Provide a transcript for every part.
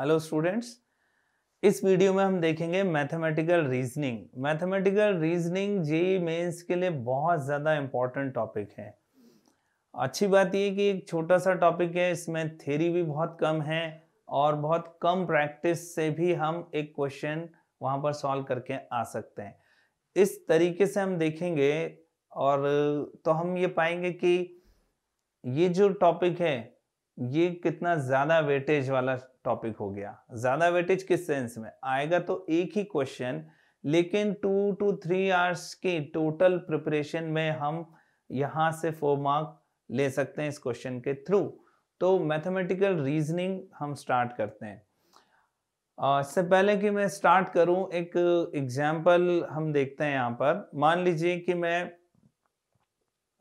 Hello students इस video में हम देखेंगे mathematical reasoning mathematical reasoning JEE mains के लिए बहुत ज़्यादा इम्पॉर्टेंट टॉपिक है अच्छी बात यह कि एक छोटा सा टॉपिक है इसमें थेरी भी बहुत कम है और बहुत कम प्रैक्टिस से भी हम एक क्वेश्चन वहाँ पर सॉल्व करके आ सकते हैं इस तरीके से हम देखेंगे और तो हम ये पाएंगे कि ये जो टॉपिक है ये कितना ज्यादा वेटेज वाला टॉपिक हो गया ज्यादा वेटेज किस सेंस में आएगा तो एक ही क्वेश्चन लेकिन टू टू थ्री आवर्स के टोटल प्रिपरेशन में हम यहां से फोर मार्क ले सकते हैं इस क्वेश्चन के थ्रू तो मैथमेटिकल रीजनिंग हम स्टार्ट करते हैं इससे पहले कि मैं स्टार्ट करूं एक एग्जाम्पल हम देखते हैं यहाँ पर मान लीजिए कि मैं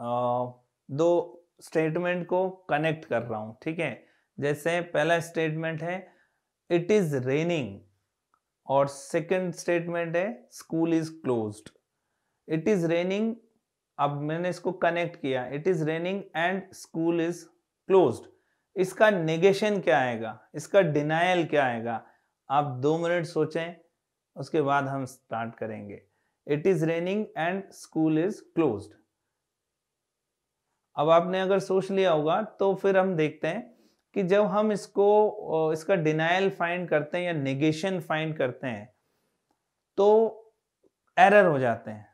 आ, दो स्टेटमेंट को कनेक्ट कर रहा हूं ठीक है जैसे पहला स्टेटमेंट है इट इज रेनिंग और सेकंड स्टेटमेंट है school is closed it is raining अब मैंने इसको कनेक्ट किया it is raining and school is closed इसका नेगेशन क्या आएगा इसका डिनाइल क्या आएगा आप दो मिनट सोचें उसके बाद हम स्टार्ट करेंगे it is raining and school is closed अब आपने अगर सोच लिया होगा तो फिर हम देखते हैं कि जब हम इसको इसका डिनाइल फाइंड करते हैं या नेगेशन फाइंड करते हैं तो एरर हो जाते हैं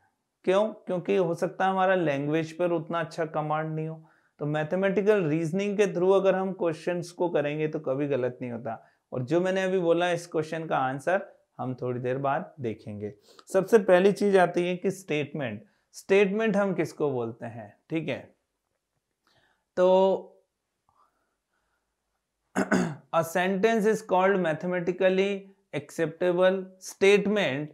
क्यों क्योंकि हो सकता है हमारा लैंग्वेज पर उतना अच्छा कमांड नहीं हो तो मैथमेटिकल रीजनिंग के थ्रू अगर हम क्वेश्चंस को करेंगे तो कभी गलत नहीं होता और जो मैंने अभी बोला इस क्वेश्चन का आंसर हम थोड़ी देर बाद देखेंगे सबसे पहली चीज आती है कि स्टेटमेंट स्टेटमेंट हम किसको बोलते हैं ठीक है तो a sentence is called mathematically acceptable statement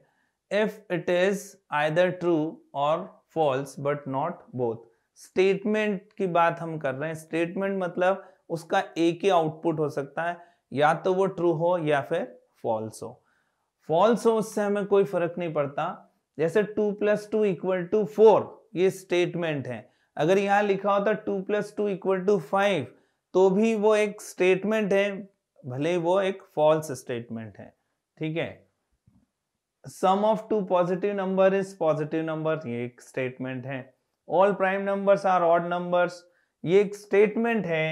if it is either true और false but not both statement की बात हम कर रहे हैं स्टेटमेंट मतलब उसका एक ही आउटपुट हो सकता है या तो वो ट्रू हो या फिर फॉल्स हो फॉल्स हो उससे हमें कोई फर्क नहीं पड़ता जैसे two plus two equal to four ये स्टेटमेंट है अगर यहाँ लिखा होता two plus two equal to five तो भी वो एक स्टेटमेंट है भले वो एक फॉल्स स्टेटमेंट है ठीक है sum of two positive number is positive number ये एक स्टेटमेंट है all prime numbers are odd numbers ये एक स्टेटमेंट है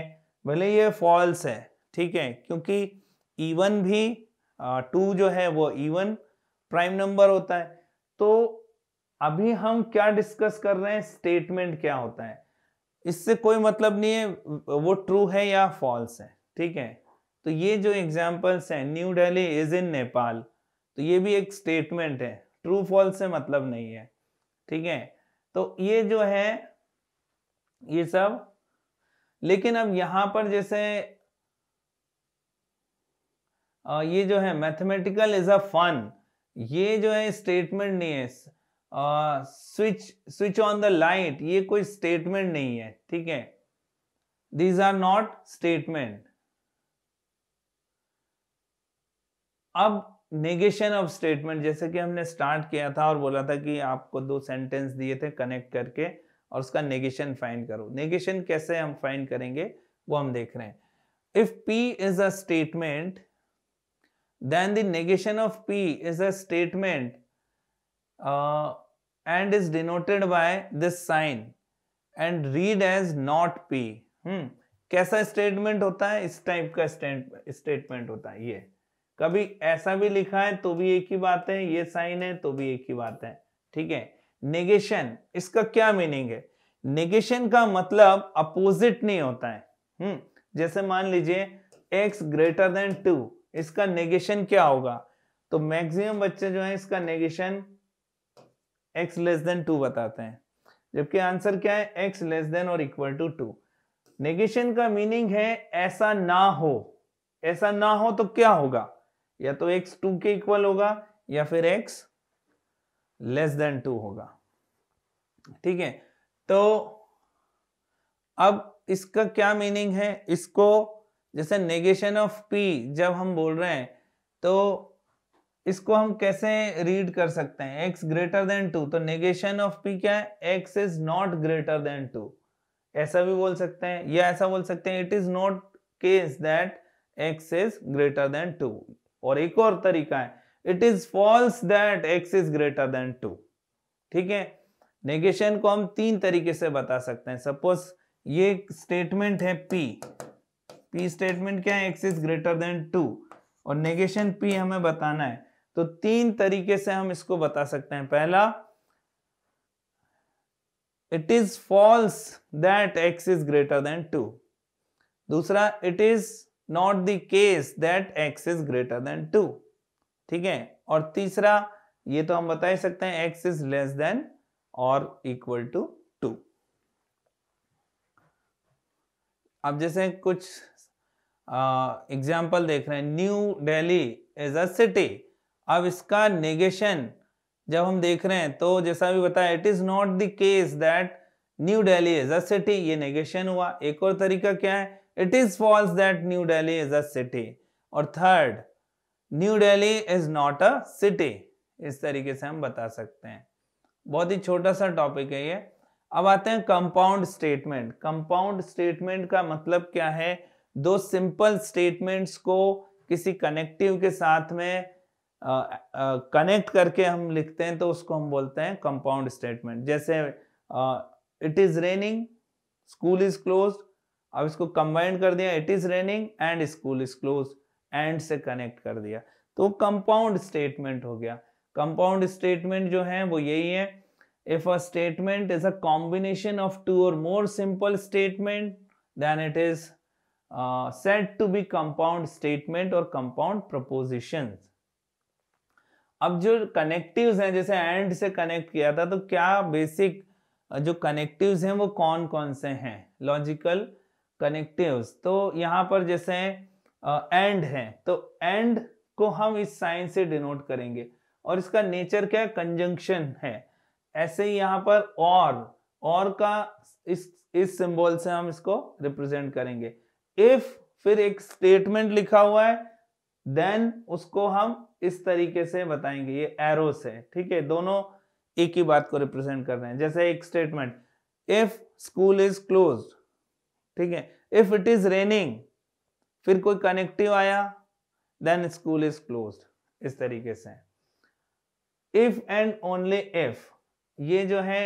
भले ये फॉल्स है ठीक है क्योंकि इवन भी टू जो है वो इवन प्राइम नंबर होता है तो अभी हम क्या डिस्कस कर रहे हैं स्टेटमेंट क्या होता है इससे कोई मतलब नहीं है वो ट्रू है या फॉल्स है ठीक है तो ये जो एग्जाम्पल्स हैं New Delhi is in Nepal तो ये भी एक स्टेटमेंट है ट्रू फॉल्स से मतलब नहीं है ठीक है तो ये जो है ये सब लेकिन अब यहां पर जैसे ये जो है मैथमेटिकल इज अ फन ये जो है स्टेटमेंट नहीं है switch switch on the light ये कोई स्टेटमेंट नहीं है ठीक है दीज आर नॉट स्टेटमेंट अब नेगेशन ऑफ स्टेटमेंट जैसे कि हमने स्टार्ट किया था और बोला था कि आपको दो सेंटेंस दिए थे कनेक्ट करके और उसका नेगेशन फाइंड करो नेगेशन कैसे हम फाइंड करेंगे वो हम देख रहे हैं if P is a statement then the negation of P is a statement uh, and is denoted by this sign and read as not p hmm. कैसा स्टेटमेंट होता है इस टाइप का स्टेटमेंट होता है ये कभी ऐसा भी लिखा है तो भी एक ही बात है ये साइन है तो भी एक ही बात है ठीक है नेगेशन इसका क्या मीनिंग है नेगेशन का मतलब अपोजिट नहीं होता है हम्म जैसे मान लीजिए एक्स ग्रेटर देन टू इसका नेगेशन क्या होगा तो मैक्सिमम बच्चे जो है इसका negation X less than two बताते हैं जबकि आंसर क्या है एक्स लेस देन और इक्वल टू टू नेगेशन का मीनिंग है ऐसा ना हो ऐसा ना हो तो क्या होगा या तो एक्स टू के इक्वल होगा या फिर एक्स लेस देन टू होगा ठीक है तो अब इसका क्या मीनिंग है इसको जैसे नेगेशन ऑफ पी जब हम बोल रहे हैं तो इसको हम कैसे रीड कर सकते हैं एक्स ग्रेटर देन टू तो नेगेशन ऑफ पी क्या है X is not greater than two ऐसा भी बोल सकते हैं या ऐसा बोल सकते हैं it is not case that X is greater than two और एक और तरीका है it is false that X is greater than two ठीक है नेगेशन को हम तीन तरीके से बता सकते हैं सपोज ये स्टेटमेंट है पी पी स्टेटमेंट क्या है X is greater than two और नेगेशन पी हमें बताना है तो तीन तरीके से हम इसको बता सकते हैं पहला it is false that X is greater than two दूसरा it is not the case that X is greater than two ठीक है और तीसरा ये तो हम बता ही सकते हैं एक्स इज लेस देन और इक्वल टू टू अब जैसे कुछ एग्जाम्पल देख रहे हैं New Delhi is a city अब इसका नेगेशन जब हम देख रहे हैं तो जैसा भी बताया it is not the case that New Delhi is a city ये नेगेशन हुआ एक और तरीका क्या है it is false that New Delhi is a city और third New Delhi is not a city इस तरीके से हम बता सकते हैं बहुत ही छोटा सा टॉपिक है ये अब आते हैं कंपाउंड स्टेटमेंट कंपाउंड स्टेटमेंट का मतलब क्या है दो सिंपल स्टेटमेंट्स को किसी कनेक्टिव के साथ में कनेक्ट करके हम लिखते हैं तो उसको हम बोलते हैं कंपाउंड स्टेटमेंट जैसे it is raining school is close अब इसको कंबाइंड कर दिया it is raining and school is close and से कनेक्ट कर दिया तो कंपाउंड स्टेटमेंट हो गया कंपाउंड स्टेटमेंट जो है वो यही है if a statement is a combination of two और more simple statement then it is set to be compound statement और कंपाउंड प्रपोजिशंस अब जो कनेक्टिव्स हैं जैसे एंड से कनेक्ट किया था तो क्या बेसिक जो कनेक्टिव्स हैं वो कौन कौन से हैं लॉजिकल कनेक्टिव्स तो यहाँ पर जैसे एंड है तो एंड को हम इस साइन से डिनोट करेंगे और इसका नेचर क्या है कंजंक्शन है ऐसे ही यहाँ पर और और का इस इस सिंबल से हम इसको रिप्रेजेंट करेंगे इफ फिर एक स्टेटमेंट लिखा हुआ है देन उसको हम इस तरीके से बताएंगे ये एरो से ठीक है दोनों एक ही बात को रिप्रेजेंट कर रहे हैं जैसे एक statement if school is close ठीक है इफ इट इज रेनिंग फिर कोई कनेक्टिव आया देन स्कूल इज क्लोज इस तरीके से इफ एंड ओनली इफ ये जो है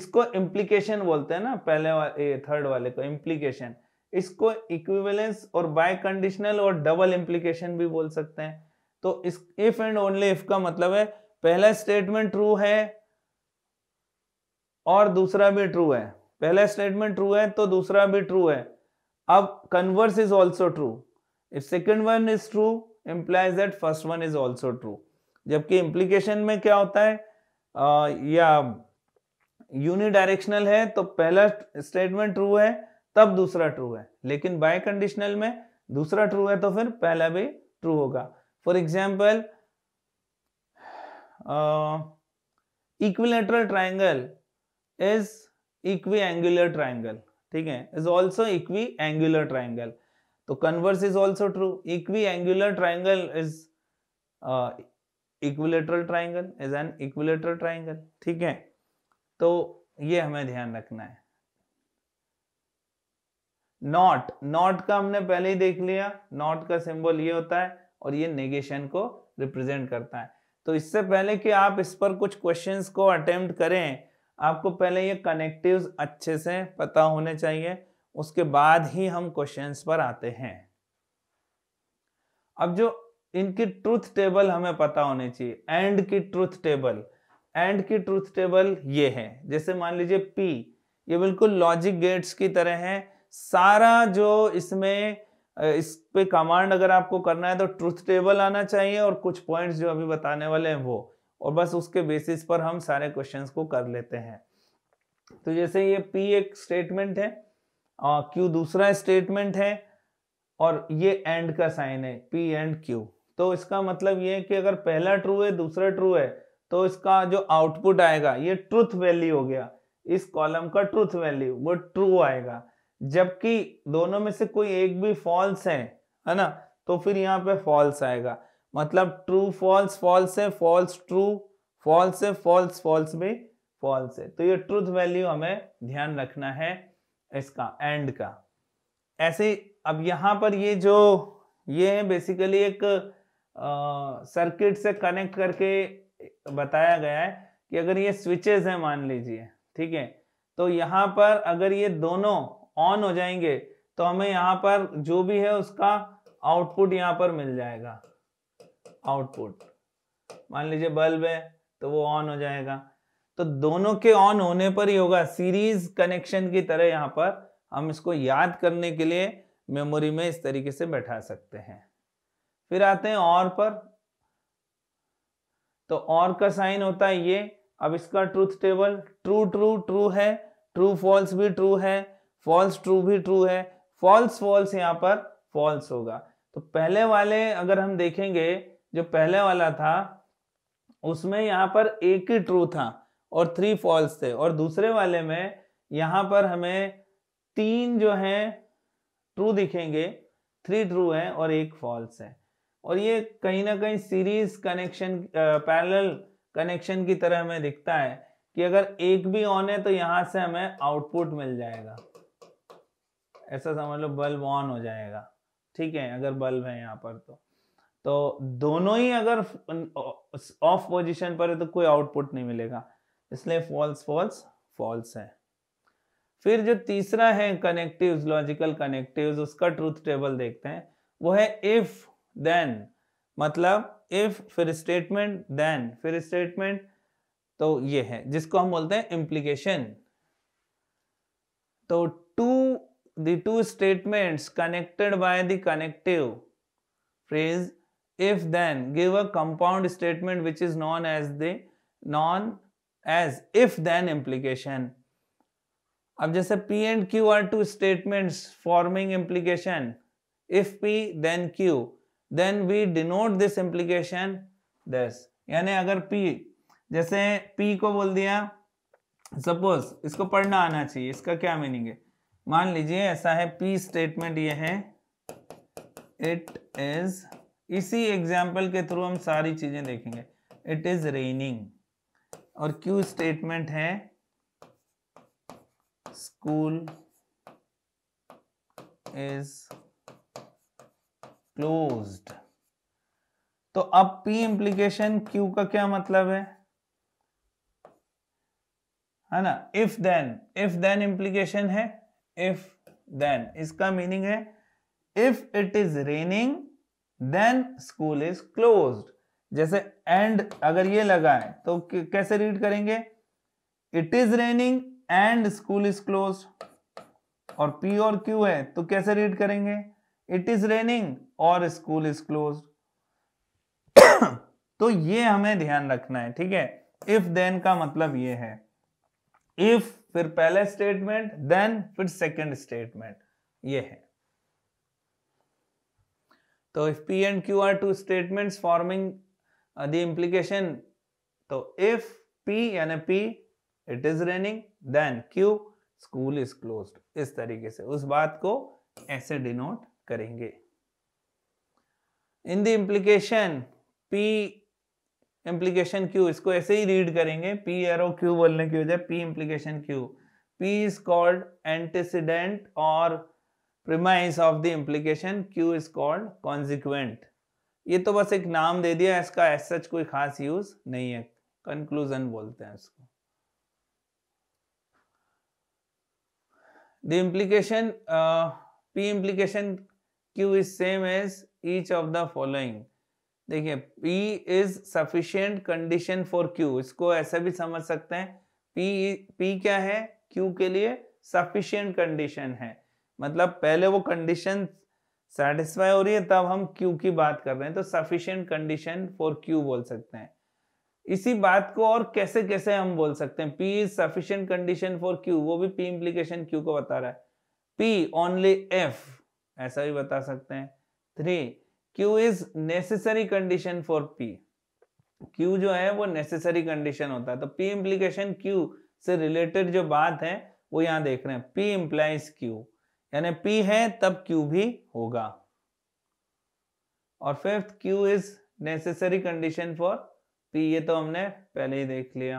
इसको इम्प्लीकेशन बोलते हैं ना पहले वाले थर्ड वाले को इम्प्लीकेशन इसको इक्विवेलेंस और बाय कंडीशनल और डबल इम्प्लीकेशन भी बोल सकते हैं तो इस इफ एंड ओनली इफ का मतलब है पहला स्टेटमेंट ट्रू है और दूसरा भी ट्रू है पहला स्टेटमेंट ट्रू है तो दूसरा भी ट्रू है अब converse is also true if second one is true implies that first one is also true जबकि इम्प्लीकेशन में क्या होता है आ, या यूनिडायरेक्शनल है तो पहला स्टेटमेंट ट्रू है तब दूसरा ट्रू है लेकिन बाय कंडीशनल में दूसरा ट्रू है तो फिर पहला भी ट्रू होगा for example equilateral triangle is equiangular triangle ठीक है is also equiangular triangle तो converse is also true equiangular triangle is equilateral triangle is an equilateral triangle ठीक है तो ये हमें ध्यान रखना है नॉट नॉट का हमने पहले ही देख लिया नॉट का सिंबल ये होता है और ये नेगेशन को रिप्रेजेंट करता है तो इससे पहले कि आप इस पर कुछ क्वेश्चंस को अटेम्प्ट करें आपको पहले ये कनेक्टिव्स अच्छे से पता होने चाहिए उसके बाद ही हम क्वेश्चंस पर आते हैं अब जो इनकी ट्रूथ टेबल हमें पता होनी चाहिए एंड की ट्रूथ टेबल एंड की ट्रूथ टेबल ये है जैसे मान लीजिए पी ये बिल्कुल लॉजिक गेट्स की तरह है सारा जो इसमें इस पे कमांड अगर आपको करना है तो ट्रुथ टेबल आना चाहिए और कुछ पॉइंट्स जो अभी बताने वाले हैं वो और बस उसके बेसिस पर हम सारे क्वेश्चंस को कर लेते हैं तो जैसे ये पी एक स्टेटमेंट है क्यू दूसरा स्टेटमेंट है और ये एंड का साइन है पी एंड क्यू तो इसका मतलब ये है कि अगर पहला ट्रू है दूसरा ट्रू है तो इसका जो आउटपुट आएगा ये ट्रुथ वैल्यू हो गया इस कॉलम का ट्रुथ वैल्यू वो ट्रू आएगा जबकि दोनों में से कोई एक भी फॉल्स है है ना तो फिर यहाँ पे फॉल्स आएगा मतलब ट्रू फॉल्स फॉल्स है फॉल्स ट्रू फॉल्स है फॉल्स फॉल्स भी फॉल्स है तो ये ट्रूथ वैल्यू हमें ध्यान रखना है इसका एंड का ऐसे अब यहां पर ये जो ये है बेसिकली एक सर्किट से कनेक्ट करके बताया गया है कि अगर ये स्विचेस है मान लीजिए ठीक है तो यहां पर अगर ये दोनों ऑन हो जाएंगे तो हमें यहां पर जो भी है उसका आउटपुट यहां पर मिल जाएगा आउटपुट मान लीजिए बल्ब है तो वो ऑन हो जाएगा तो दोनों के ऑन होने पर ही होगा सीरीज कनेक्शन की तरह यहां पर हम इसको याद करने के लिए मेमोरी में इस तरीके से बैठा सकते हैं फिर आते हैं और पर तो और का साइन होता है ये अब इसका truth table true true true है ट्रू फॉल्स भी ट्रू है फॉल्स ट्रू भी ट्रू है फॉल्स फॉल्स यहाँ पर फॉल्स होगा तो पहले वाले अगर हम देखेंगे जो पहले वाला था उसमें यहाँ पर एक ही ट्रू था और थ्री फॉल्स थे और दूसरे वाले में यहाँ पर हमें तीन जो है ट्रू दिखेंगे थ्री ट्रू है और एक फॉल्स है और ये कहीं ना कहीं सीरीज कनेक्शन पैरेलल कनेक्शन की तरह हमें दिखता है कि अगर एक भी ऑन है तो यहाँ से हमें आउटपुट मिल जाएगा ऐसा समझ लो बल्ब ऑन हो जाएगा ठीक है अगर बल्ब है यहाँ पर तो तो दोनों ही अगर ऑफ पोजीशन पर है तो कोई आउटपुट नहीं मिलेगा इसलिए फॉल्स फॉल्स फॉल्स है फिर जो तीसरा है कनेक्टिव्स लॉजिकल कनेक्टिव्स उसका ट्रूथ टेबल देखते हैं वो है इफ देन मतलब इफ फिर स्टेटमेंट देन फिर स्टेटमेंट तो ये है जिसको हम बोलते हैं इम्प्लीकेशन तो two the two statements connected by the connective phrase if then give a compound statement which is known as the known as if then implication अब जैसे P and Q are two statements forming implication if P then Q then we denote this implication this यानी अगर P जैसे P को बोल दिया suppose इसको पढ़ना आना चाहिए इसका क्या मीनिंग है मान लीजिए ऐसा है पी स्टेटमेंट ये है इट इज इसी एग्जाम्पल के थ्रू हम सारी चीजें देखेंगे इट इज रेनिंग और क्यू स्टेटमेंट है स्कूल इज क्लोज्ड तो अब पी इंप्लीकेशन क्यू का क्या मतलब है है ना if then if then implication है इफ देन इसका मीनिंग है if it is raining then school is close जैसे एंड अगर ये लगा है तो कैसे रीड करेंगे it is raining and school is close और पी और क्यू है तो कैसे रीड करेंगे इट इज रेनिंग और स्कूल इज क्लोज तो ये हमें ध्यान रखना है ठीक है इफ देन का मतलब ये है इफ फिर पहले स्टेटमेंट देन फिर सेकंड स्टेटमेंट ये है तो if P and Q are two statements forming the implication तो इफ पी यानी P it is raining then Q school is close इस तरीके से उस बात को ऐसे डिनोट करेंगे in the implication P implication Q इसको ऐसे ही रीड करेंगे पी एरो क्यू बोलने की वजह P implication Q P is called antecedent और premise of the implication Q is called consequent ये तो बस एक नाम दे दिया इसका एस सच कोई खास यूज नहीं है कंक्लूजन बोलते हैं इसको the implication P implication Q is same as each of the following देखिए P is sufficient condition for Q इसको ऐसे भी समझ सकते हैं P P क्या है Q के लिए सफिशियंट कंडीशन है मतलब पहले वो कंडीशन सेटिस्फाई हो रही है तब हम Q की बात कर रहे हैं तो सफिशियंट कंडीशन फॉर Q बोल सकते हैं इसी बात को और कैसे कैसे हम बोल सकते हैं P is sufficient condition for Q वो भी P इम्प्लीकेशन Q को बता रहा है P ओनली F ऐसा भी बता सकते हैं three Q is necessary condition for P Q जो है वो नेसेसरी कंडीशन होता है तो पी इम्प्लीकेशन क्यू से रिलेटेड जो बात है वो यहां देख रहे हैं पी इम्प्लाइज क्यू यानी पी है तब क्यू भी होगा और fifth Q is necessary condition for P ये तो हमने पहले ही देख लिया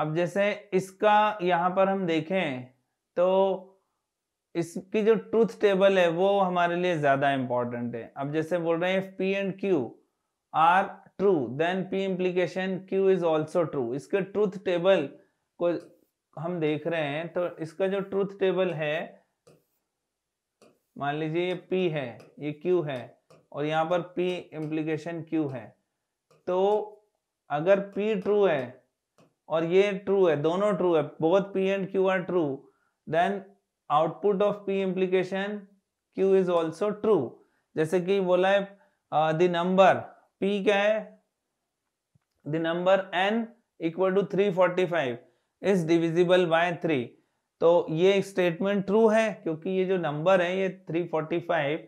अब जैसे इसका यहां पर हम देखें तो इसकी जो ट्रूथ टेबल है वो हमारे लिए ज्यादा इंपॉर्टेंट है अब जैसे बोल रहे हैं P and Q are true then P implication Q is also true इसके ट्रूथ टेबल को हम देख रहे हैं तो इसका जो ट्रूथ टेबल है मान लीजिए ये पी है ये क्यू है और यहाँ पर पी इम्प्लीकेशन क्यू है तो अगर पी ट्रू है और ये ट्रू है दोनों ट्रू है both P and Q are true then output of P implication Q is also true जैसे कि बोला है दी नंबर पी क्या है the number N equal to three forty five is divisible by three तो ये statement true है क्योंकि ये जो नंबर है ये थ्री फोर्टी फाइव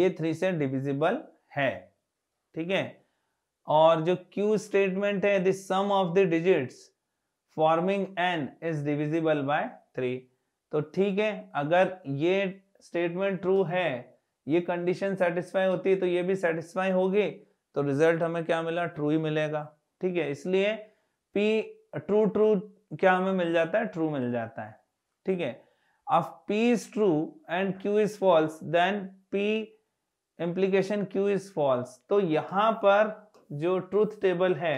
ये थ्री से डिविजिबल है ठीक है और जो क्यू स्टेटमेंट है the sum of the digits forming N is divisible by three तो ठीक है अगर ये स्टेटमेंट ट्रू है ये कंडीशन सेटिस्फाई होती है तो ये भी सेटिस्फाई होगी तो रिजल्ट हमें क्या मिला ट्रू ही मिलेगा ठीक है इसलिए पी ट्रू ट्रू क्या हमें मिल जाता है ट्रू मिल जाता है ठीक है अब P is true and Q is false then P implication Q is false तो यहां पर जो ट्रूथ टेबल है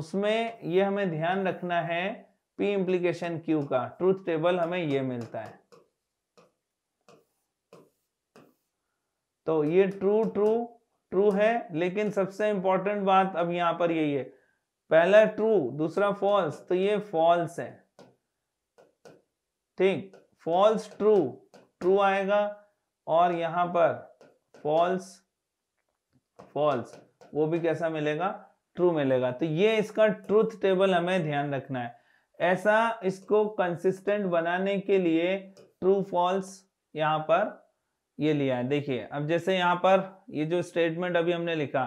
उसमें ये हमें ध्यान रखना है पी इम्प्लीकेशन क्यू का ट्रूथ टेबल हमें ये मिलता है तो ये ट्रू ट्रू ट्रू है लेकिन सबसे इंपॉर्टेंट बात अब यहां पर यही है पहला ट्रू दूसरा फॉल्स तो ये फॉल्स है ठीक फॉल्स ट्रू ट्रू आएगा और यहां पर फॉल्स फॉल्स वो भी कैसा मिलेगा ट्रू मिलेगा तो ये इसका ट्रूथ टेबल हमें ध्यान रखना है ऐसा इसको कंसिस्टेंट बनाने के लिए ट्रू फॉल्स यहाँ पर ये लिया है देखिए अब जैसे यहाँ पर ये जो स्टेटमेंट अभी हमने लिखा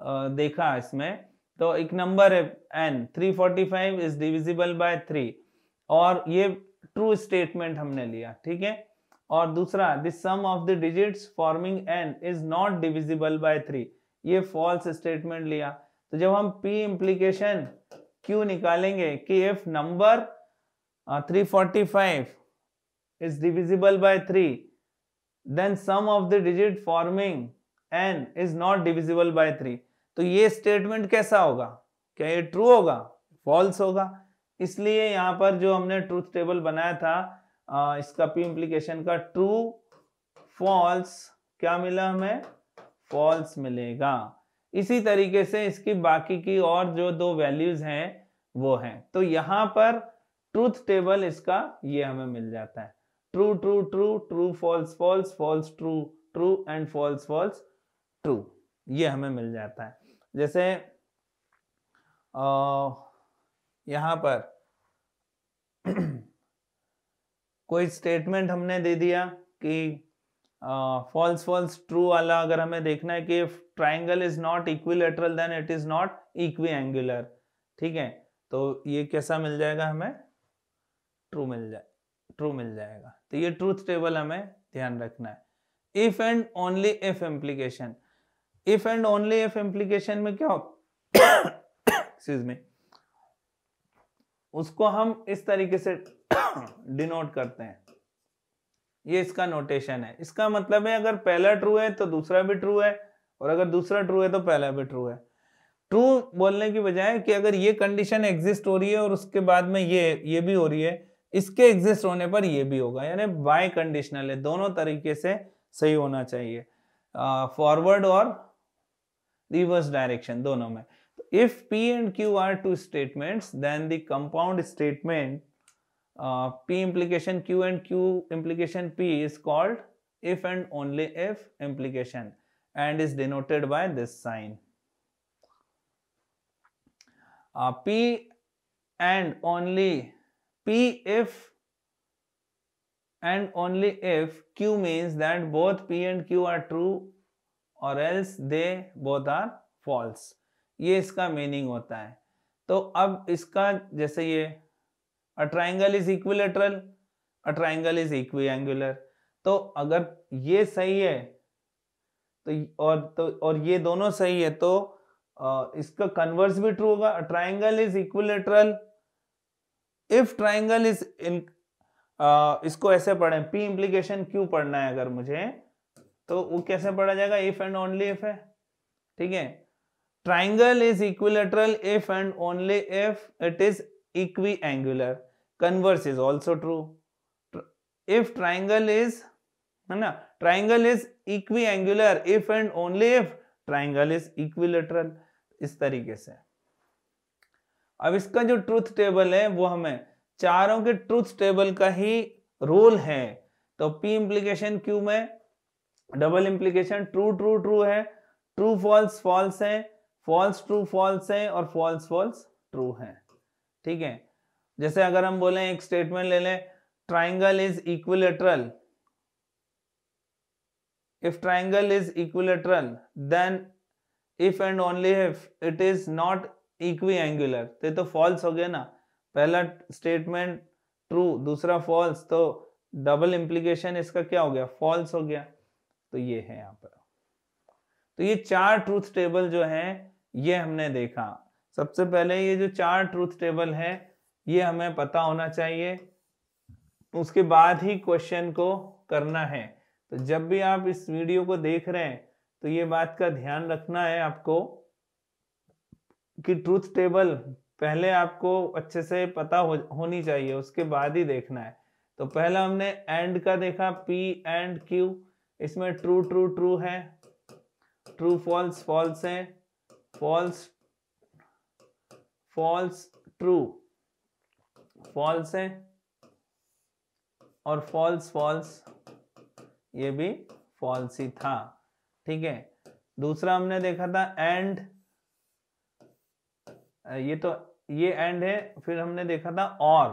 आ, देखा इसमें तो एक नंबर है N 345 forty five is divisible by three और ये ट्रू स्टेटमेंट हमने लिया ठीक है और दूसरा the sum of the digits forming N is not divisible by three ये फॉल्स स्टेटमेंट लिया तो जब हम पी इम्प्लीकेशन क्यों निकालेंगे कि if number 345 is divisible by three then sum of the digit forming N is not divisible by three तो ये statement कैसा होगा क्या ये ट्रू होगा फॉल्स होगा इसलिए यहाँ पर जो हमने ट्रूथ टेबल बनाया था uh, इसका पी इम्प्लीकेशन का ट्रू फॉल्स क्या मिला हमें फॉल्स मिलेगा इसी तरीके से इसकी बाकी की और जो दो वैल्यूज हैं वो हैं तो यहां पर ट्रूथ टेबल इसका ये हमें मिल जाता है true true true true false false false true true and false false true ये हमें मिल जाता है जैसे यहां पर कोई स्टेटमेंट हमने दे दिया कि फॉल्स फॉल्स ट्रू वाला अगर हमें देखना है कि triangle is not equilateral then it is not equiangular ठीक है तो ये कैसा मिल जाएगा हमें ट्रू मिल जाए ट्रू मिल जाएगा तो ये ट्रूथ टेबल हमें ध्यान रखना है if and only if implication if and only if implication में क्या एक्सक्यूज मी उसको हम इस तरीके से डिनोट करते हैं ये इसका नोटेशन है इसका मतलब है अगर पहला ट्रू है तो दूसरा भी ट्रू है और अगर दूसरा ट्रू है तो पहला भी ट्रू है ट्रू बोलने की बजाय कि अगर ये कंडीशन एग्जिस्ट हो रही है और उसके बाद में ये ये भी हो रही है इसके एग्जिस्ट होने पर ये भी होगा यानी बाय कंडीशनल है दोनों तरीके से सही होना चाहिए फॉरवर्ड और रिवर्स डायरेक्शन दोनों में if P and Q are two statements then the compound statement uh, p implication q and q implication p is called if and only if implication and is denoted by this sign. Uh, p and only p if and only if q means that both p and q are true और else they both are false ये इसका meaning होता है तो अब इसका जैसे ये a triangle is equilateral a triangle is equiangular तो अगर ये सही है तो और तो और ये दोनों सही है तो आ, इसका कन्वर्स भी ट्रू होगा triangle is equilateral if triangle is in इसको ऐसे पढ़े पी इम्प्लीकेशन क्यू पढ़ना है अगर मुझे तो वो कैसे पढ़ा जाएगा इफ एंड ओनली इफ है ठीक है triangle is equilateral if and only if it is angular converse is also true if triangle is है ना triangle is angular if and only if triangle is equilateral इस तरीके से अब इसका जो ट्रूथ टेबल है वो हमें चारों के ट्रूथ टेबल का ही रोल है तो पी इम्प्लीकेशन क्यू में double implication true true true है ट्रू फॉल्स फॉल्स है फॉल्स ट्रू फॉल्स है और फॉल्स फॉल्स ट्रू है ठीक है जैसे अगर हम बोले एक स्टेटमेंट ले लें triangle is equilateral if triangle is equilateral then if and only if it is not equi तो तो फॉल्स हो गया ना पहला स्टेटमेंट ट्रू दूसरा फॉल्स तो डबल इंप्लीकेशन इसका क्या हो गया फॉल्स हो गया तो ये है यहां पर तो ये चार ट्रूथ टेबल जो है ये हमने देखा सबसे पहले ये जो चार ट्रूथ टेबल है ये हमें पता होना चाहिए उसके बाद ही क्वेश्चन को करना है तो जब भी आप इस वीडियो को देख रहे हैं तो ये बात का ध्यान रखना है आपको कि ट्रूथ टेबल पहले आपको अच्छे से पता हो, होनी चाहिए उसके बाद ही देखना है तो पहला हमने एंड का देखा पी एंड क्यू इसमें ट्रू ट्रू ट्रू है ट्रू फॉल्स फॉल्स है फॉल्स फॉल्स ट्रू फॉल्स है और फॉल्स फॉल्स ये भी फॉल्स ही था ठीक है दूसरा हमने देखा था एंड ये तो ये एंड है फिर हमने देखा था और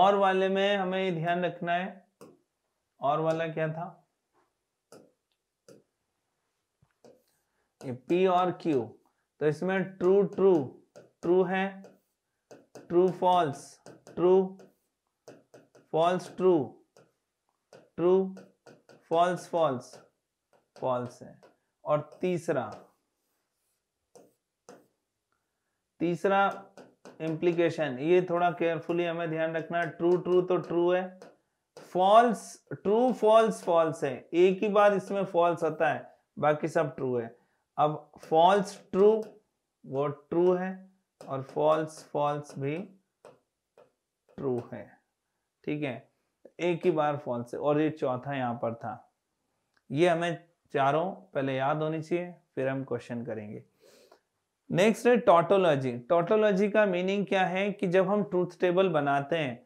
और वाले में हमें ध्यान रखना है और वाला क्या था ये पी और क्यू तो इसमें ट्रू ट्रू ट्रू है true false true false true true false false false है और तीसरा तीसरा इम्प्लीकेशन ये थोड़ा केयरफुली हमें ध्यान रखना है ट्रू ट्रू तो ट्रू है फॉल्स ट्रू फॉल्स फॉल्स है एक ही बात इसमें फॉल्स आता है बाकी सब ट्रू है अब फॉल्स ट्रू वो ट्रू है और फॉल्स फॉल्स भी ट्रू है ठीक है एक ही बार फॉल्स है और ये चौथा यहाँ पर था ये हमें चारों पहले याद होनी चाहिए फिर हम क्वेश्चन करेंगे नेक्स्ट है टोटोलॉजी टोटोलॉजी का मीनिंग क्या है कि जब हम ट्रूथ टेबल बनाते हैं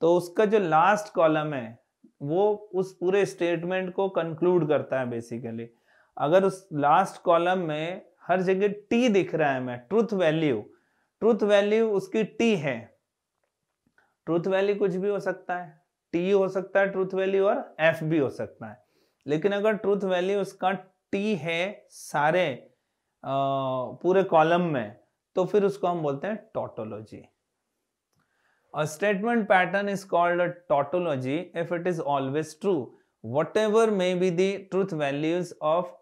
तो उसका जो लास्ट कॉलम है वो उस पूरे स्टेटमेंट को कंक्लूड करता है बेसिकली अगर उस लास्ट कॉलम में हर जगह टी दिख रहा है मैं ट्रूथ वैल्यू ट्रूथ वैल्यू उसकी टी है ट्रूथ वैल्यू कुछ भी हो सकता है टी हो सकता है ट्रूथ वैल्यू और एफ भी हो सकता है लेकिन अगर ट्रूथ वैल्यू उसका टी है सारे पूरे कॉलम में तो फिर उसको हम बोलते हैं tautology statement pattern is called tautology if it is always true whatever may be दूथ values of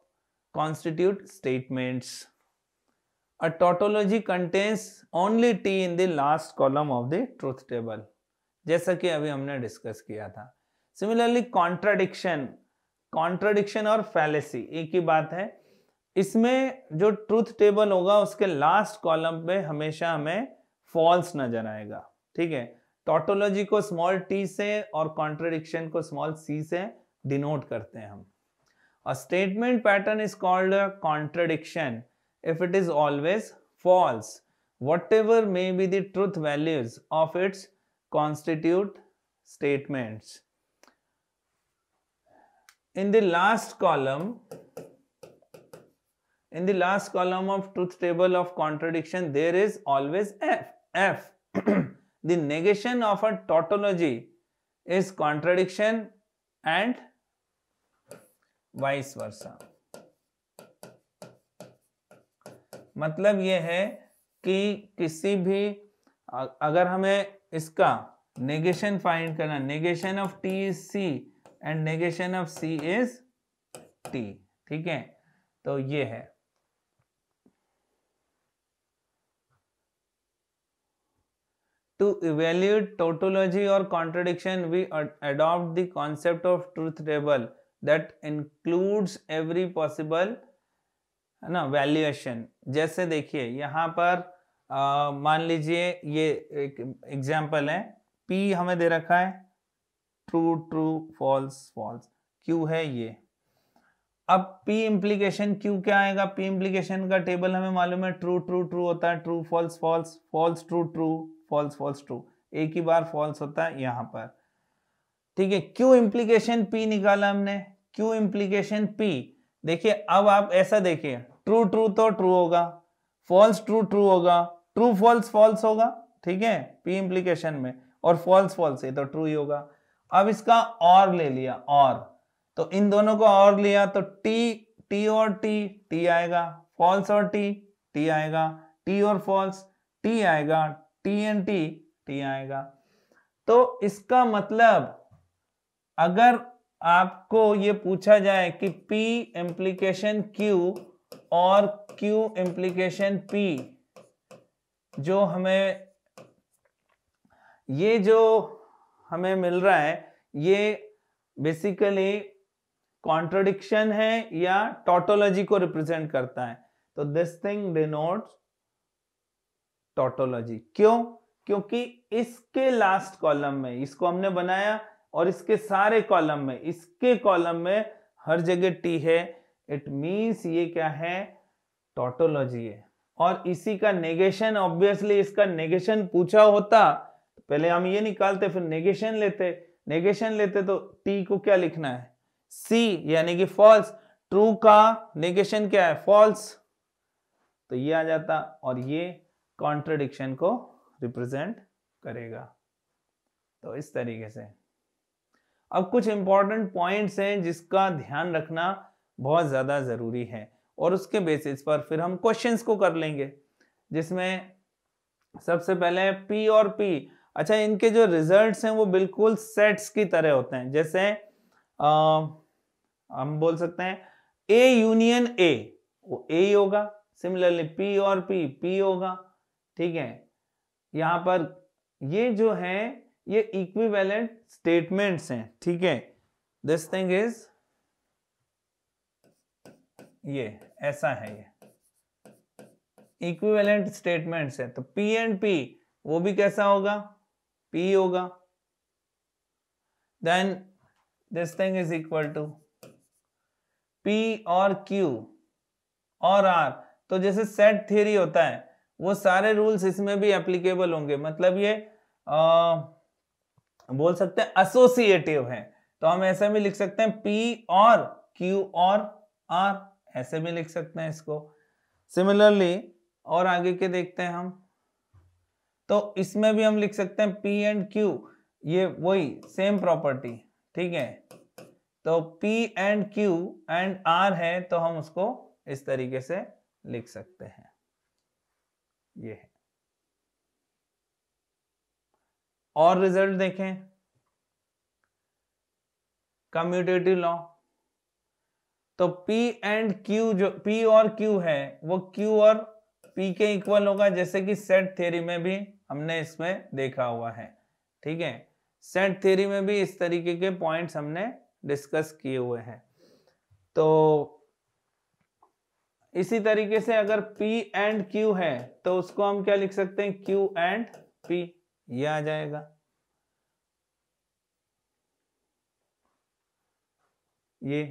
constitute statements a tautology contains only t in the last column of the truth table जैसा कि अभी हमने discuss किया था similarly contradiction contradiction और fallacy एक ही बात है इसमें जो ट्रूथ टेबल होगा उसके लास्ट कॉलम पे हमेशा हमें फॉल्स नजर आएगा ठीक है टोटोलॉजी को स्मॉल टी से और कॉन्ट्रडिक्शन को स्मॉल सी से डिनोट करते हैं हम और statement pattern is called contradiction if it is always false. Whatever may be the truth values of its constitute statements. In the last column, in the last column of truth table of contradiction, there is always F. F. the negation of a tautology is contradiction and vice versa. मतलब ये है कि किसी भी अगर हमें इसका negation find करना negation of T is C and negation of C is T ठीक है तो ये है टू इवेल्यूट टोटोलॉजी और contradiction we adopt concept of truth table that includes every possible है ना वैल्यूएशन जैसे देखिए यहाँ पर आ, मान लीजिए ये एक एग्जाम्पल है पी हमें दे रखा है true true false false Q है ये अब P इम्प्लीकेशन क्यू क्या आएगा P इम्प्लीकेशन का टेबल हमें मालूम है ट्रू ट्रू ट्रू होता है true false false false true true false false true एक ही बार फॉल्स होता है यहां पर ठीक है क्यू इम्प्लीकेशन पी निकाला हमने क्यू इम्प्लीकेशन पी देखिए अब आप ऐसा देखिए ट्रू ट्रू तो ट्रू होगा फॉल्स ट्रू ट्रू होगा ट्रू फॉल्स फॉल्स होगा ठीक है पी इम्प्लीकेशन में और फॉल्स फॉल्स ये तो ट्रू ही होगा अब इसका और ले लिया और तो इन दोनों को और लिया तो टी टी और टी टी आएगा फॉल्स और टी टी आएगा टी और फॉल्स टी आएगा टी एंड टी टी आएगा तो इसका मतलब अगर आपको ये पूछा जाए कि पी एम्प्लीकेशन क्यू और Q इम्प्लीकेशन P जो हमें ये जो हमें मिल रहा है ये बेसिकली कॉन्ट्रोडिक्शन है या टोटोलॉजी को रिप्रेजेंट करता है तो दिस थिंग डिनोट टोटोलॉजी क्यों क्योंकि इसके लास्ट कॉलम में इसको हमने बनाया और इसके सारे कॉलम में इसके कॉलम में हर जगह टी है इट मीन्स ये क्या है टोटोलॉजी है और इसी का नेगेशन ऑब्वियसली इसका नेगेशन पूछा होता तो पहले हम ये निकालते फिर नेगेशन लेते नेगेशन लेते तो टी को क्या लिखना है सी यानी कि फॉल्स ट्रू का नेगेशन क्या है फॉल्स तो ये आ जाता और ये कॉन्ट्रडिक्शन को रिप्रेजेंट करेगा तो इस तरीके से अब कुछ इंपॉर्टेंट पॉइंट्स हैं जिसका ध्यान रखना बहुत ज़्यादा ज़रूरी है और उसके बेसिस पर फिर हम क्वेश्चंस को कर लेंगे जिसमें सबसे पहले पी और पी अच्छा इनके जो रिजल्ट्स हैं वो बिल्कुल सेट्स की तरह होते हैं जैसे आ, हम बोल सकते हैं ए यूनियन ए वो ए ही होगा सिमिलरली पी और पी पी होगा ठीक है यहाँ पर ये जो है ये इक्विवेलेंट स्टेटमेंट्स हैं ठीक है दिस थिंग इज ये ऐसा है ये इक्विवेलेंट स्टेटमेंट्स है तो पी एंड पी वो भी कैसा होगा पी होगा then this thing is equal to P और क्यू और आर तो जैसे सेट थ्योरी होता है वो सारे रूल्स इसमें भी एप्लीकेबल होंगे मतलब ये आ, बोल सकते हैं एसोसिएटिव है तो हम ऐसा भी लिख सकते हैं पी और क्यू और आर ऐसे भी लिख सकते हैं इसको सिमिलरली और आगे के देखते हैं हम तो इसमें भी हम लिख सकते हैं पी एंड क्यू ये वही सेम प्रॉपर्टी ठीक है तो P and Q and R है तो हम उसको इस तरीके से लिख सकते हैं ये है और रिजल्ट देखें कम्यूटेटिव लॉ तो P एंड Q जो P और Q है वो Q और P के इक्वल होगा जैसे कि सेट थ्योरी में भी हमने इसमें देखा हुआ है ठीक है सेट थ्योरी में भी इस तरीके के पॉइंट्स हमने डिस्कस किए हुए हैं तो इसी तरीके से अगर P एंड Q है तो उसको हम क्या लिख सकते हैं Q एंड P ये आ जाएगा ये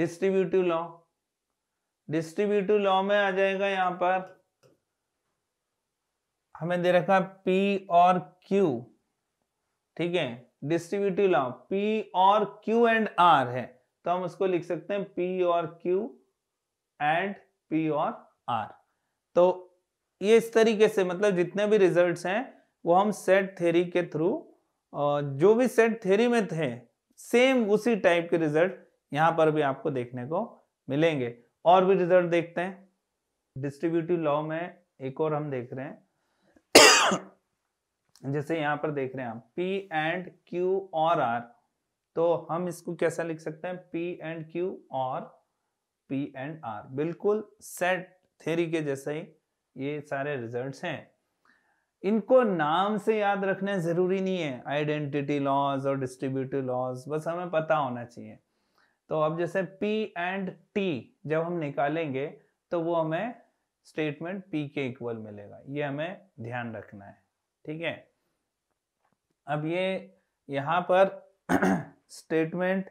डिस्ट्रीब्यूटिव लॉ डिस्ट्रीब्यूटिव लॉ में आ जाएगा यहां पर हमें दे रखा पी और क्यू ठीक है डिस्ट्रीब्यूटिव लॉ पी और क्यू एंड आर है तो हम उसको लिख सकते हैं पी और क्यू एंड पी और आर तो ये इस तरीके से मतलब जितने भी रिजल्ट्स हैं वो हम सेट थ्योरी के थ्रू जो भी सेट थ्योरी में थे सेम उसी टाइप के रिजल्ट यहाँ पर भी आपको देखने को मिलेंगे और भी रिजल्ट देखते हैं डिस्ट्रीब्यूटिव लॉ में एक और हम देख रहे हैं जैसे यहाँ पर देख रहे हैं आप पी एंड क्यू और आर तो हम इसको कैसा लिख सकते हैं पी एंड क्यू और पी एंड आर बिल्कुल सेट थेरी के जैसे ही ये सारे रिजल्ट्स हैं इनको नाम से याद रखना जरूरी नहीं है आइडेंटिटी लॉज और डिस्ट्रीब्यूटिव लॉज बस हमें पता होना चाहिए तो अब जैसे P एंड T जब हम निकालेंगे तो वो हमें स्टेटमेंट P के इक्वल मिलेगा ये हमें ध्यान रखना है ठीक है अब ये यहाँ पर स्टेटमेंट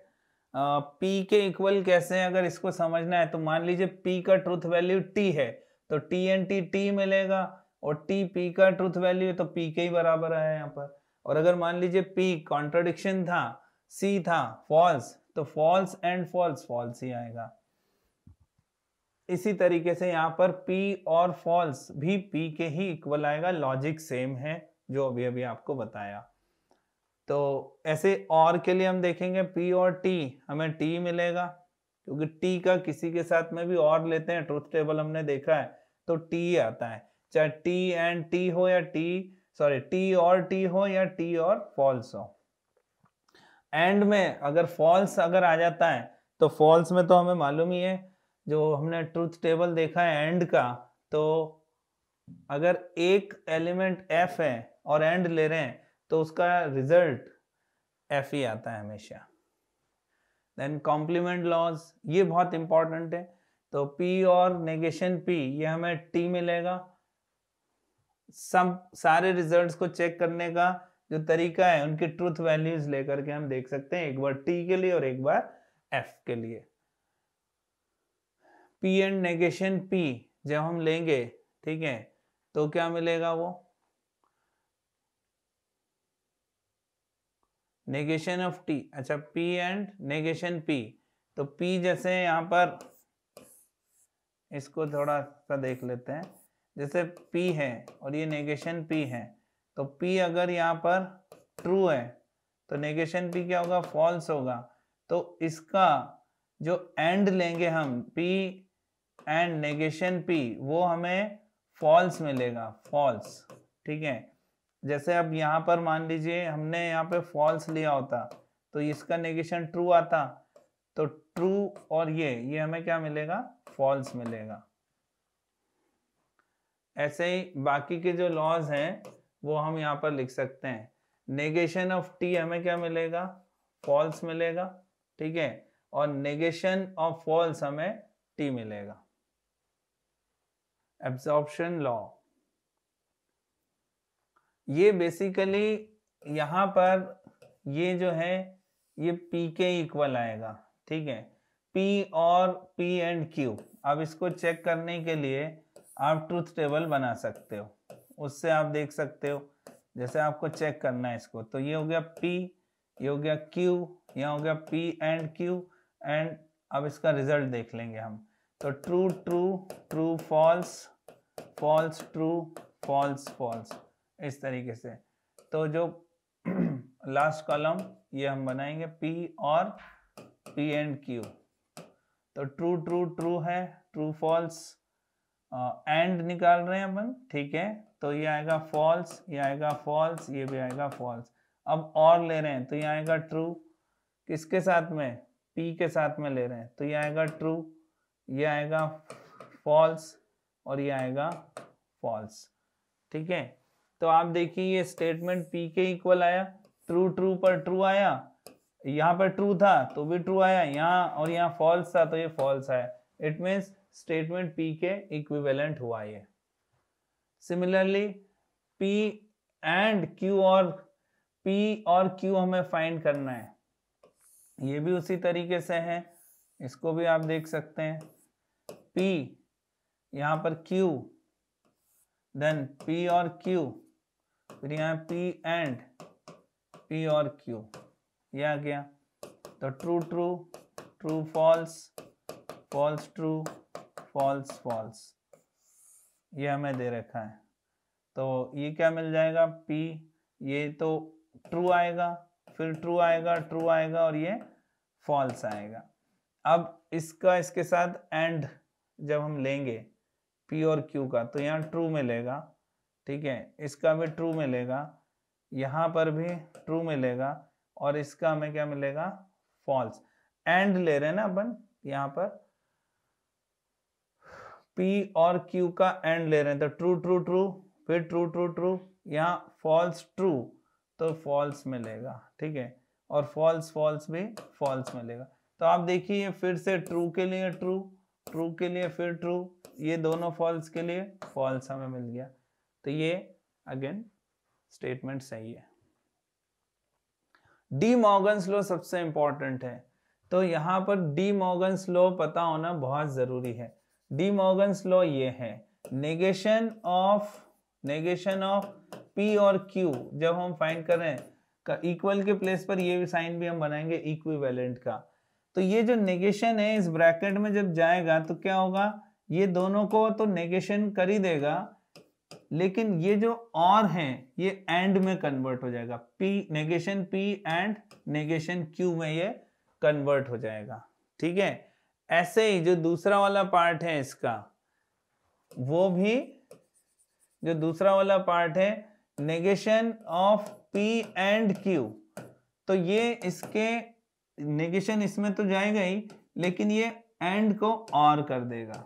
P के इक्वल कैसे है अगर इसको समझना है तो मान लीजिए P का ट्रूथ वैल्यू T है तो T एंड T T मिलेगा और T P का ट्रूथ वैल्यू तो P के ही बराबर है यहाँ पर और अगर मान लीजिए P कॉन्ट्रोडिक्शन था C था फॉल्स तो फॉल्स एंड फॉल्स फॉल्स ही आएगा इसी तरीके से यहां पर P और फॉल्स भी P के ही इक्वल आएगा लॉजिक सेम है जो अभी अभी आपको बताया तो ऐसे और के लिए हम देखेंगे P और T हमें T मिलेगा क्योंकि T का किसी के साथ में भी और लेते हैं ट्रुथ टेबल हमने देखा है तो T आता है चाहे T एंड T हो या T सॉरी T और T हो या T और फॉल्स हो एंड में अगर फॉल्स अगर आ जाता है तो फॉल्स में तो हमें मालूम ही है जो हमने ट्रूथ टेबल देखा है एंड का तो अगर एक एलिमेंट एफ है और एंड ले रहे हैं तो उसका रिजल्ट एफ ही आता है हमेशा देन कॉम्प्लीमेंट लॉज ये बहुत इंपॉर्टेंट है तो पी और नेगेशन पी ये हमें टी मिलेगा सब सारे रिजल्ट्स को चेक करने का जो तरीका है उनकी ट्रूथ वैल्यूज लेकर के हम देख सकते हैं एक बार टी के लिए और एक बार एफ के लिए पी एंड नेगेशन पी जब हम लेंगे ठीक है तो क्या मिलेगा वो नेगेशन ऑफ टी अच्छा पी एंड नेगेशन पी तो पी जैसे यहां पर इसको थोड़ा सा देख लेते हैं जैसे पी है और ये नेगेशन पी है तो P अगर यहाँ पर ट्रू है तो नेगेशन P क्या होगा फॉल्स होगा तो इसका जो एंड लेंगे हम P एंड नेगेशन P वो हमें फॉल्स मिलेगा फॉल्स ठीक है जैसे अब यहाँ पर मान लीजिए हमने यहाँ पे फॉल्स लिया होता तो इसका नेगेशन ट्रू आता तो ट्रू और ये ये हमें क्या मिलेगा फॉल्स मिलेगा ऐसे ही बाकी के जो लॉज हैं वो हम यहाँ पर लिख सकते हैं नेगेशन ऑफ टी हमें क्या मिलेगा फॉल्स मिलेगा ठीक है और नेगेशन ऑफ फॉल्स हमें टी मिलेगा एब्जॉर्प्शन लॉ ये बेसिकली यहां पर ये जो है ये पी के इक्वल आएगा ठीक है पी और पी एंड क्यू अब इसको चेक करने के लिए आप ट्रूथ टेबल बना सकते हो उससे आप देख सकते हो जैसे आपको चेक करना है इसको तो ये हो गया पी ये हो गया क्यू ये हो गया पी एंड क्यू एंड अब इसका रिजल्ट देख लेंगे हम तो true true true false false true false false इस तरीके से तो जो लास्ट कॉलम ये हम बनाएंगे पी और पी एंड क्यू तो ट्रू ट्रू ट्रू है ट्रू फॉल्स एंड निकाल रहे हैं अपन ठीक है तो ये आएगा फॉल्स ये आएगा फॉल्स ये भी आएगा फॉल्स अब और ले रहे हैं तो ये आएगा ट्रू किसके साथ में पी के साथ में ले रहे हैं तो ये आएगा ट्रू ये आएगा फॉल्स और ये आएगा फॉल्स ठीक है तो आप देखिए ये स्टेटमेंट पी के इक्वल आया ट्रू ट्रू पर ट्रू आया यहाँ पर ट्रू था तो भी ट्रू आया यहाँ और यहाँ फॉल्स था तो ये फॉल्स आया इट मीन्स स्टेटमेंट पी के इक्विवेलेंट हुआ ये सिमिलरली P एंड Q और P और Q हमें फाइंड करना है ये भी उसी तरीके से है इसको भी आप देख सकते हैं P यहाँ पर Q देन P और Q फिर यहाँ P एंड P और Q ये आ गया तो true true true false false true false false ये हमें दे रखा है तो ये क्या मिल जाएगा पी ये तो ट्रू आएगा फिर ट्रू आएगा ट्रू आएगा और ये फॉल्स आएगा अब इसका इसके साथ एंड जब हम लेंगे पी और क्यू का तो यहाँ ट्रू मिलेगा ठीक है इसका भी ट्रू मिलेगा यहाँ पर भी ट्रू मिलेगा और इसका हमें क्या मिलेगा फॉल्स एंड ले रहे हैं ना अपन यहाँ पर पी और क्यू का एंड ले रहे हैं तो ट्रू ट्रू ट्रू फिर ट्रू ट्रू ट्रू यहाँ फॉल्स ट्रू तो फॉल्स मिलेगा ठीक है और फॉल्स फॉल्स भी फॉल्स मिलेगा तो आप देखिए फिर से ट्रू के लिए ट्रू ट्रू के लिए फिर ट्रू ये दोनों फॉल्स के लिए फॉल्स हमें मिल गया तो ये अगेन स्टेटमेंट सही है डी मॉर्गन स्लो सबसे इंपॉर्टेंट है तो यहां पर डी मॉर्गन स्लो पता होना बहुत ज़रूरी है डी मॉगन्स लॉ ये है negation of negation of P और क्यू जब हम फाइंड कर रहे हैं इक्वल के प्लेस पर ये साइन भी हम बनाएंगे इक्विवेलेंट का तो ये जो नेगेशन है इस ब्रैकेट में जब जाएगा तो क्या होगा ये दोनों को तो नेगेशन कर ही देगा लेकिन ये जो और है ये एंड में कन्वर्ट हो जाएगा P negation P and negation Q में ये कन्वर्ट हो जाएगा ठीक है ऐसे ही जो दूसरा वाला पार्ट है इसका वो भी जो दूसरा वाला पार्ट है negation of P and Q तो ये इसके नेगेशन इसमें तो जाएगा ही लेकिन ये एंड को और कर देगा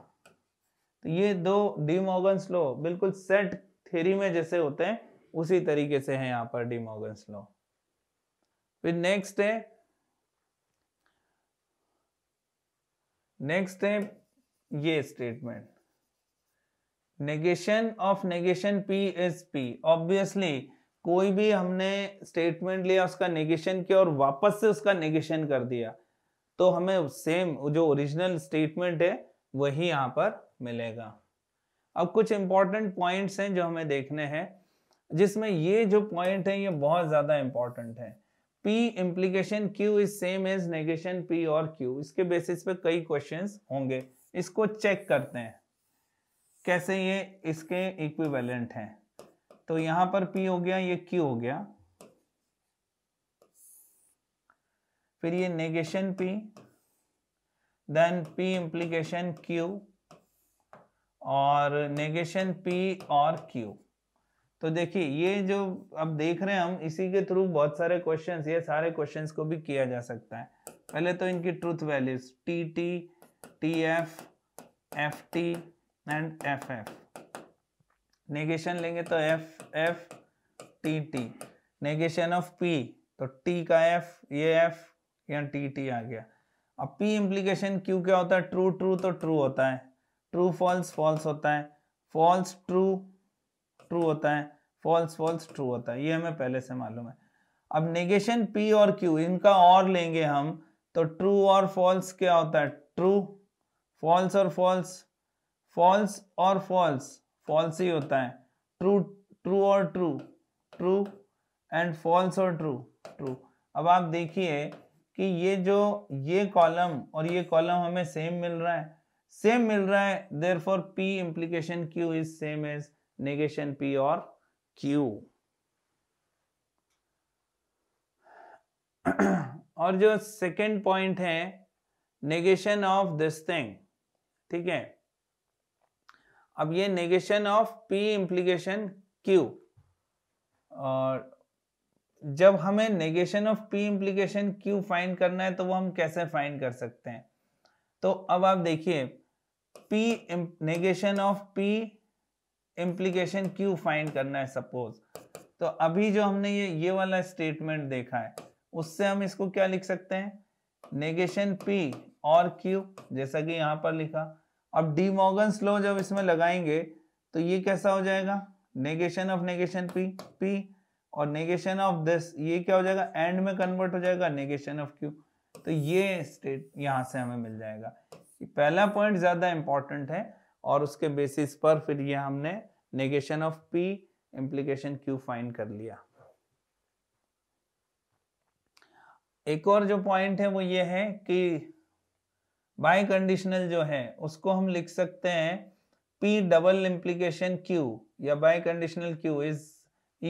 तो ये दो डिमोगन स्लो बिल्कुल सेट थेरी में जैसे होते हैं उसी तरीके से है यहां पर डिमोगन स्लो फिर नेक्स्ट है नेक्स्ट है ये statement negation of negation P is P obviously कोई भी हमने स्टेटमेंट लिया उसका नेगेशन किया और वापस से उसका नेगेशन कर दिया तो हमें सेम जो ओरिजिनल स्टेटमेंट है वही यहाँ पर मिलेगा अब कुछ इंपॉर्टेंट पॉइंट्स हैं जो हमें देखने हैं जिसमें ये जो पॉइंट है ये बहुत ज़्यादा इंपॉर्टेंट है P implication Q is same as negation P और Q इसके बेसिस पे कई क्वेश्चंस होंगे इसको चेक करते हैं कैसे ये इसके इक्विवेलेंट हैं तो यहां पर P हो गया ये Q हो गया फिर ये negation P then P implication Q और नेगेशन P और Q तो देखिए ये जो अब देख रहे हैं हम इसी के थ्रू बहुत सारे क्वेश्चन ये सारे क्वेश्चन को भी किया जा सकता है पहले तो इनकी truth values T T T F F T and F F negation लेंगे तो F F T T negation of P तो टी का एफ ये एफ या टी टी आ गया अब पी इम्प्लीकेशन क्यू क्या होता है ट्रू ट्रू तो ट्रू होता है ट्रू फॉल्स फॉल्स होता है फॉल्स ट्रू ट्रू होता है फॉल्स फॉल्स ट्रू होता है ये हमें पहले से मालूम है अब नेगेशन पी और क्यू इनका और लेंगे हम तो ट्रू और फॉल्स क्या होता है ट्रू फॉल्स और फॉल्स फॉल्स और फॉल्स फॉल्स ही होता है ट्रू ट्रू और ट्रू ट्रू एंड फॉल्स और ट्रू ट्रू अब आप देखिए कि ये जो ये कॉलम और ये कॉलम हमें सेम मिल रहा है सेम मिल रहा है therefore P implication Q is same as negation P और क्यू और जो सेकेंड पॉइंट है नेगेशन ऑफ दिस थिंग ठीक है अब ये negation of P implication Q और जब हमें negation of P implication Q find करना है तो वो हम कैसे फाइंड कर सकते हैं तो अब आप देखिए P negation of P implication Q find करना है सपोज तो अभी जो हमने ये ये वाला स्टेटमेंट देखा है उससे हम इसको क्या लिख सकते हैं नेगेशन पी और क्यू जैसा कि यहां पर लिखा अब डी मॉगन्स लो जब इसमें लगाएंगे तो ये कैसा हो जाएगा negation of negation P P और नेगेशन ऑफ दिस ये क्या हो जाएगा एंड में कन्वर्ट हो जाएगा नेगेशन ऑफ क्यू तो ये स्टेट यहां से हमें मिल जाएगा पहला पॉइंट ज़्यादा इंपॉर्टेंट है और उसके बेसिस पर फिर ये हमने negation of P implication Q find कर लिया एक और जो पॉइंट है वो ये है कि बाई कंडीशनल जो है उसको हम लिख सकते हैं पी डबल इम्प्लीकेशन क्यू या biconditional Q is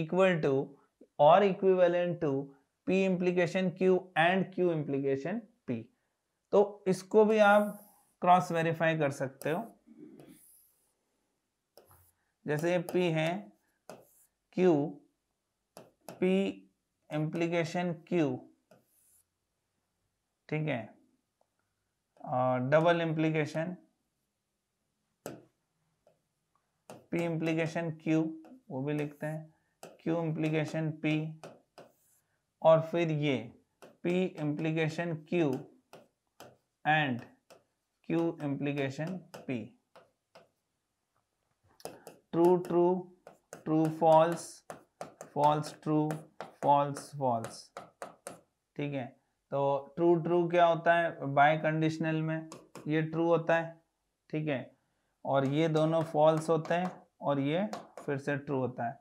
equal to और equivalent to P implication Q and Q implication P तो इसको भी आप क्रॉस वेरीफाई कर सकते हो जैसे पी है क्यू पी इम्प्लीकेशन क्यू ठीक है और double implication P implication Q वो भी लिखते हैं क्यू इम्प्लीकेशन पी और फिर ये P implication Q and Q implication P true true true false false true false false ठीक है तो ट्रू ट्रू क्या होता है बाय कंडीशनल में ये ट्रू होता है ठीक है और ये दोनों फॉल्स होते हैं और ये फिर से ट्रू होता है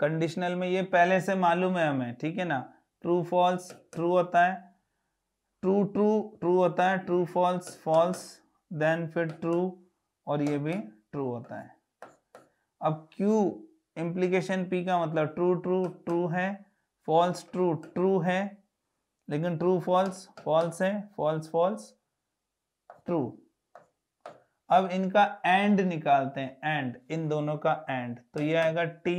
कंडीशनल में ये पहले से मालूम है हमें ठीक है ना ट्रू फॉल्स ट्रू होता है ट्रू ट्रू ट्रू होता है ट्रू फॉल्स फॉल्स देन फिर ट्रू और ये भी ट्रू होता है अब क्यू इम्प्लीकेशन पी का मतलब ट्रू ट्रू ट्रू है फॉल्स ट्रू ट्रू है लेकिन ट्रू फॉल्स फॉल्स है फॉल्स फॉल्स ट्रू अब इनका एंड निकालते हैं एंड इन दोनों का एंड तो यह आएगा टी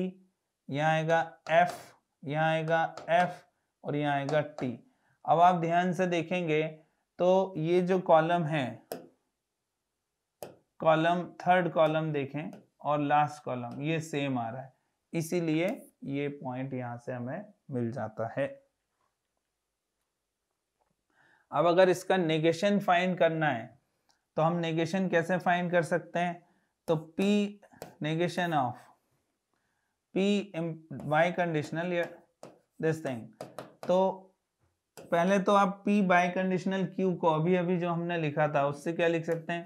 यहाँ आएगा एफ यहाँ आएगा एफ और यहाँ आएगा टी अब आप ध्यान से देखेंगे तो ये जो कॉलम है कॉलम थर्ड कॉलम देखें और लास्ट कॉलम ये सेम आ रहा है इसीलिए ये पॉइंट यहां से हमें मिल जाता है अब अगर इसका नेगेशन फाइंड करना है तो हम नेगेशन कैसे फाइंड कर सकते हैं तो P negation of P biconditional this thing तो पहले तो आप पी बाई कंडीशनल क्यू को अभी अभी जो हमने लिखा था उससे क्या लिख सकते हैं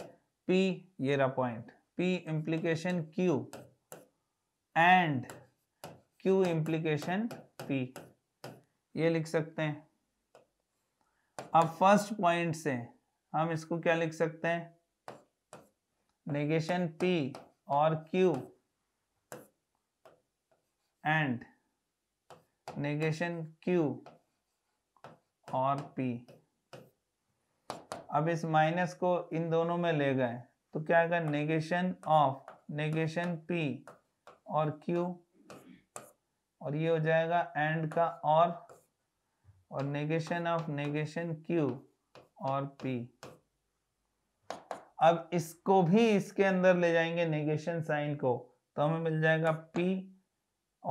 पी ये रहा point P implication Q and Q implication P ये लिख सकते हैं अब फर्स्ट पॉइंट से हम इसको क्या लिख सकते हैं नेगेशन P और Q एंड नेगेशन Q और P अब इस माइनस को इन दोनों में ले गए तो क्या आएगा नेगेशन ऑफ नेगेशन पी और क्यू और ये हो जाएगा एंड का और और नेगेशन ऑफ नेगेशन क्यू और पी अब इसको भी इसके अंदर ले जाएंगे नेगेशन साइन को तो हमें मिल जाएगा पी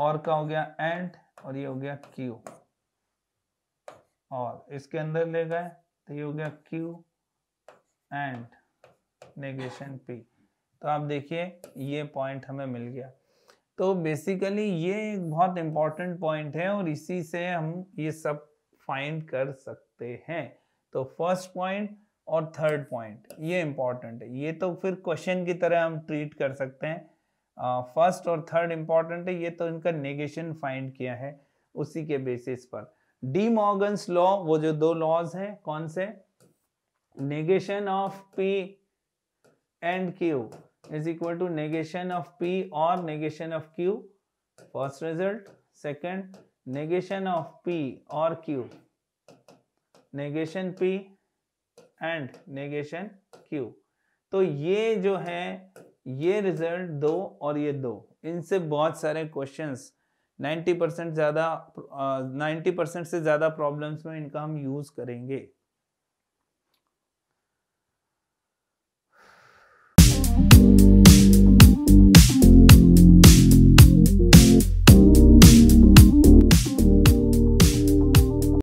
और का हो गया एंड और ये हो गया क्यू और इसके अंदर ले गए तो ये हो गया क्यू एंड नेगेशन पी तो आप देखिए ये पॉइंट हमें मिल गया तो बेसिकली ये एक बहुत इंपॉर्टेंट पॉइंट है और इसी से हम ये सब फाइंड कर सकते हैं तो फर्स्ट पॉइंट और थर्ड पॉइंट ये इंपॉर्टेंट है ये तो फिर क्वेश्चन की तरह हम ट्रीट कर सकते हैं फर्स्ट और थर्ड इंपॉर्टेंट है ये तो इनका नेगेशन फाइंड किया है उसी के बेसिस पर डी मॉर्गन्स लॉ वो जो दो लॉज हैं कौन से negation of P and Q is equal to negation of P और negation of Q first result second negation of P और Q negation P and negation Q तो ये जो है ये रिजल्ट दो और ये दो इनसे बहुत सारे क्वेश्चंस 90 परसेंट ज्यादा 90 परसेंट से ज्यादा प्रॉब्लम्स में इनका हम यूज करेंगे